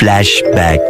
flashback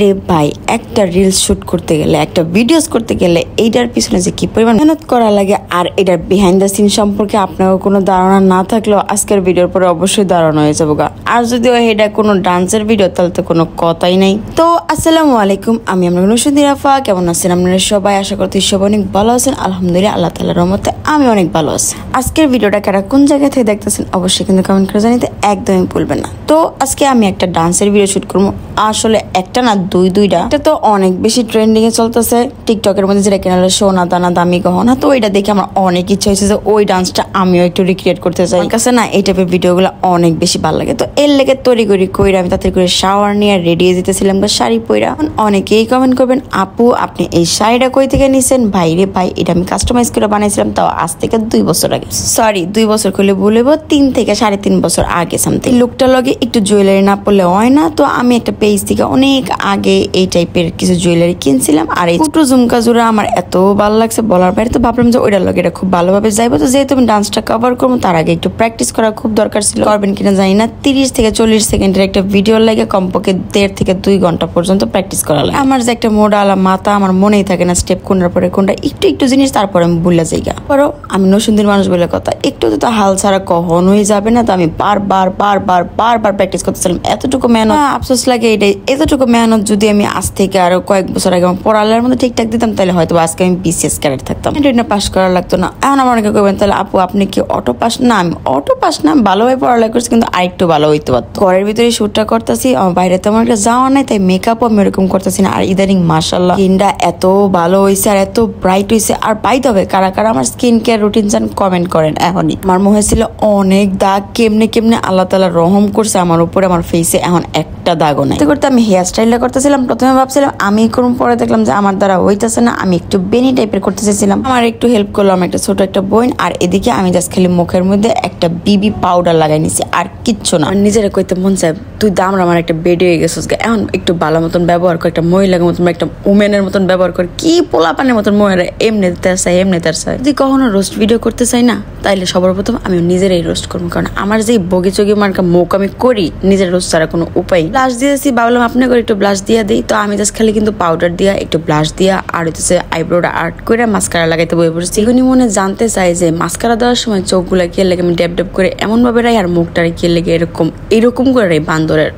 রে ভাই একটা রিলস শুট করতে গেলে একটা ভিডিওস করতে গেলে এইটার পিছনে যে কি পরিমাণ মেহনত করা লাগে আর এটার বিহাইন্ড দ্য সিন সম্পর্কে আপনার কোনো ধারণা না থাকলেও আজকের ভিডিওর পরে অবশ্যই ধারণা হয়ে যাবো গা আর যদিও এটা কোনো ডান্সের ভিডিও তাহলে তো কোনো কথাই নাই তো আসসালামু আলাইকুম আমি আপনার নুসুদ্দিন রাফা কেমন আছেন আপনারা সবাই আশা করতে সব অনেক ভালো আছেন আলহামদুলিল্লাহ আল্লাহ তালার রহমতে আমি অনেক ভালো আছি আজকের ভিডিওটা কারা কোন জায়গা থেকে দেখতেছেন অবশ্যই কিন্তু কমেন্ট করে জানিতে একদমই ভুলবেন না তো আজকে আমি একটা ডান্সের ভিডিও শুট করবো আসলে একটা না দুই দুইটা এটা তো অনেক বেশি ট্রেন্ডিং এ চলতেছে টিকটকের মধ্যে যেটা কেনা সোনা দানা দামি গহনা তো এটা দেখে আমার অনেক ইচ্ছা হয়েছে যে ওই ডান্সটা আমিও একটু রিক্রিয়েট করতে চাই কাছে না এই টাইপের ভিডিওগুলো অনেক বেশি ভালো লাগে তো এর লেগে তৈরি করি কইরা আমি তাতে করে শাওয়ার নিয়ে রেডি দিতেছিলাম বা শাড়ি পইরা অনেকেই কমেন্ট করবেন আপু আপনি এই শাড়িটা কই থেকে নিছেন ভাই রে ভাই এটা আমি কাস্টমাইজ করে বানাইছিলাম তাও আজ থেকে দুই বছর আগে সরি দুই বছর করলে বলবো তিন থেকে সাড়ে তিন বছর আগে সামথিং লুকটা লগে একটু জুয়েলারি না পড়লে হয় না তো আমি একটা পেজ থেকে অনেক আগে এই টাইপের কিছু জুয়েলারি কিনছিলাম আর এই ছোটো ঝুমকা জুড়া আমার এত ভালো লাগছে বলার বাইরে তো ভাবলাম যে ওইটা লোক এটা খুব ভালোভাবে যাইবো তো যেহেতু আমি ডান্সটা কভার করবো তার আগে একটু প্র্যাকটিস করা খুব দরকার ছিল করবেন কিনা জানি না তিরিশ থেকে চল্লিশ সেকেন্ডের একটা ভিডিও লাগে কমপক্ষে দেড় থেকে দুই ঘন্টা পর্যন্ত প্র্যাকটিস করা লাগে আমার যে একটা মোডালা মাথা আমার মনেই থাকে না স্টেপ কোনটার পরে কোনটা একটু একটু জিনিস তারপরে আমি ভুলে যাই গা পরও আমি নসুন্দির মানুষ বলে কথা একটু তো হাল ছাড়া কখনোই যাবে না তো আমি বারবার বারবার বারবার প্র্যাকটিস করতেছিলাম এতটুকু মেহনত আফসোস লাগে লাগে এটাই এতটুকু মেহনত যদি আমি আজ থেকে আরো কয়েক বছর আগে আমার পড়ালের মধ্যে ঠিকঠাক দিতাম তাহলে হয়তো আজকে আমি বিসিএস ক্যারেট থাকতাম এটা পাস করা লাগতো না এখন আমার অনেকে করবেন তাহলে আপু আপনি কি অটো পাস না আমি অটো পাস না ভালোভাবে পড়ালেখা করছি কিন্তু আরেকটু ভালো হইতে পারত ঘরের ভিতরে শুটটা করতেছি আমার বাইরে তো আমার একটা যাওয়া নাই তাই মেকআপও আমি এরকম করতেছি না আর ইদানিং মার্শাল্লাহ স্কিনটা এত ভালো হয়েছে আর এত ব্রাইট হয়েছে আর বাইত হবে কারা কারা আমার স্কিন কেয়ার রুটিন চান কমেন্ট করেন এখনই আমার মনে হয়েছিল অনেক দাগ কেমনে কেমনে আল্লাহ তালা রহম করছে আমার উপরে আমার ফেসে এখন একটা দাগ নাই করতে আমি হেয়ার স্টাইলটা করতেছিলাম প্রথমে ভাবছিলাম আমি করুন পরে দেখলাম যে আমার দ্বারা হইতেছে না আমি একটু বেনি টাইপের করতে চেয়েছিলাম আমার একটু হেল্প করলো আমার একটা ছোট একটা বোন আর এদিকে আমি জাস্ট খালি মুখের মধ্যে একটা বিবি পাউডার লাগাই নিছি আর কিচ্ছু না নিজেরা কইতে মন চাই তুই দাম আমার একটা বেড হয়ে গেছিস এখন একটু ভালো মতন ব্যবহার কর একটা মহিলার মতন একটা উমেনের মতন ব্যবহার কর কি পোলাপানের মতন মহিলা এমনি তার চাই এমনি তার চাই যদি কখনো রোস্ট ভিডিও করতে চাই না তাইলে সবার প্রথম আমি নিজেরাই রোস্ট করবো কারণ আমার যে বগি চগি মার্কা মুখ আমি করি নিজের রোস্ট ছাড়া কোনো উপায় লাস্ট দিয়ে করতেছি ভাবলাম আপনাকে একটু ব্লাশ দিয়ে দিই তো আমি জাস্ট খালি কিন্তু পাউডার দিয়া একটু ব্লাশ দিয়া আর হচ্ছে আইব্রোটা আর্ট করে মাস্কারা লাগাইতে বই পড়ছি এখনই মনে জানতে চাই যে মাস্কারা দেওয়ার সময় চোখগুলো কে লেগে আমি ড্যাপ ড্যাপ করে এমনভাবে রাই আর মুখটা কে লেগে এরকম এরকম করে রাই বান্দরের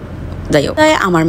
যাই হোক তাই আমার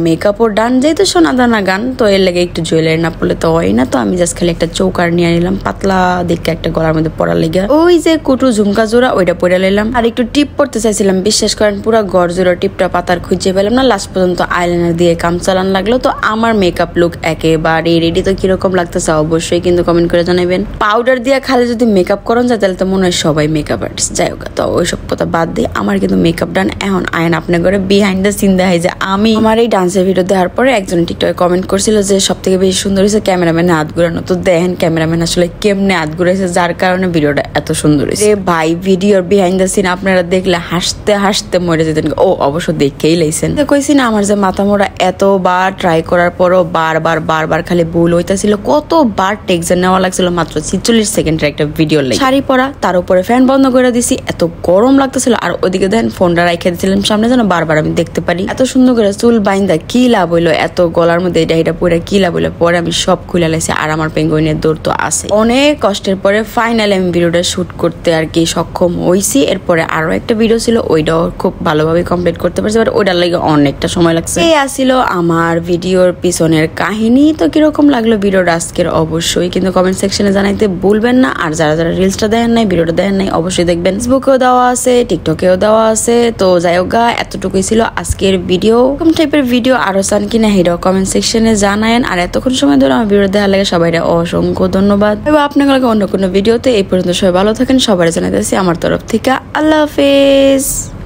ডান যেহেতু সোনা দানা গান তো এর একটু জুয়েলারি না পড়লে তো হয় না তো আমি জাস্ট খালি একটা চৌকার নিয়ে নিলাম পাতলা দেখে একটা গলার মধ্যে পড়া লেগে ওই যে কুটু ঝুমকা জোড়া ওইটা পরে নিলাম আর একটু টিপ পড়তে চাইছিলাম বিশ্বাস করেন পুরো গড় জোড়া টিপটা পাতার খুঁজে পেলাম না লাস্ট পর্যন্ত আইলাইনার দিয়ে কাম চালান লাগলো তো আমার মেকআপ লুক একেবারে রেডি তো কিরকম লাগতেছে অবশ্যই কিন্তু কমেন্ট করে জানাবেন পাউডার দিয়ে খালি যদি মেকআপ করেন যায় তাহলে তো মনে হয় সবাই মেকআপ আর্টিস্ট যাই হোক তো ওইসব কথা বাদ দিয়ে আমার কিন্তু মেকআপ ডান এখন আয়ন আপনার ঘরে বিহাইন্ড দ্য সিন দেখায় যে আমি আমার এই ডান্সের ভিডিও দেওয়ার পরে একজন টিকটকে কমেন্ট করছিল যে সব থেকে বেশি সুন্দর হয়েছে ক্যামেরাম্যানে হাত ঘুরানো তো দেখেন ক্যামেরাম্যান আসলে কেমনে হাত ঘুরেছে যার কারণে ভিডিওটা এত সুন্দর হয়েছে ভাই ভিডিওর বিহাইন্ড দ্য সিন আপনারা দেখলে হাসতে হাসতে মরে যেতেন ও অবশ্য দেখেই লাইছেন কইছি না আমার যে মাথা মোড়া এতবার ট্রাই করার পরও বারবার বারবার খালি ভুল হইতাছিল কতবার টেকজন নেওয়া লাগছিল মাত্র ছিচল্লিশ সেকেন্ডের একটা ভিডিও লাগে শাড়ি পরা তার উপরে ফ্যান বন্ধ করে দিছি এত গরম লাগতেছিল আর ওদিকে দেখেন ফোনটা রাইখে দিয়েছিলাম সামনে যেন বারবার আমি দেখতে পারি এত সুন্দর করে চুল বাইন্দা কি লাভ হইলো এত গলার মধ্যে এটা এটা পুরা কি লাভ হইলো পরে আমি সব খুলে লাইছি আর আমার পেঙ্গুইনের দৌড় তো আছে অনেক কষ্টের পরে ফাইনালি আমি ভিডিওটা শ্যুট করতে আর কি সক্ষম হয়েছি এরপরে আরো একটা ভিডিও ছিল ওইটাও খুব ভালোভাবে কমপ্লিট করতে পারছি বাট ওইটার লাগে অনেকটা সময় লাগছে এই আসিল আমার ভিডিওর পিছনের কাহিনী তো কিরকম লাগলো ভিডিওটা আজকের অবশ্যই কিন্তু কমেন্ট সেকশনে জানাইতে ভুলবেন না আর যারা যারা রিলসটা দেন নাই ভিডিওটা দেন নাই অবশ্যই দেখবেন ফেসবুকেও দেওয়া আছে টিকটকেও দেওয়া আছে তো যাই হোক গা এতটুকুই ছিল আজকের ভিডিও কোন টাইপের ভিডিও আরো চান কিনা হিরো কমেন্ট সেকশনে জানায়েন আর এতক্ষণ সময় ধরে আমার ভিডিও দেওয়ার লাগে সবাই অসংখ্য ধন্যবাদ এবার আপনাকে অন্য কোনো ভিডিওতে এই পর্যন্ত সবাই ভালো থাকেন সবাই জানাতেছি আমার তরফ থেকে আল্লাহ হাফেজ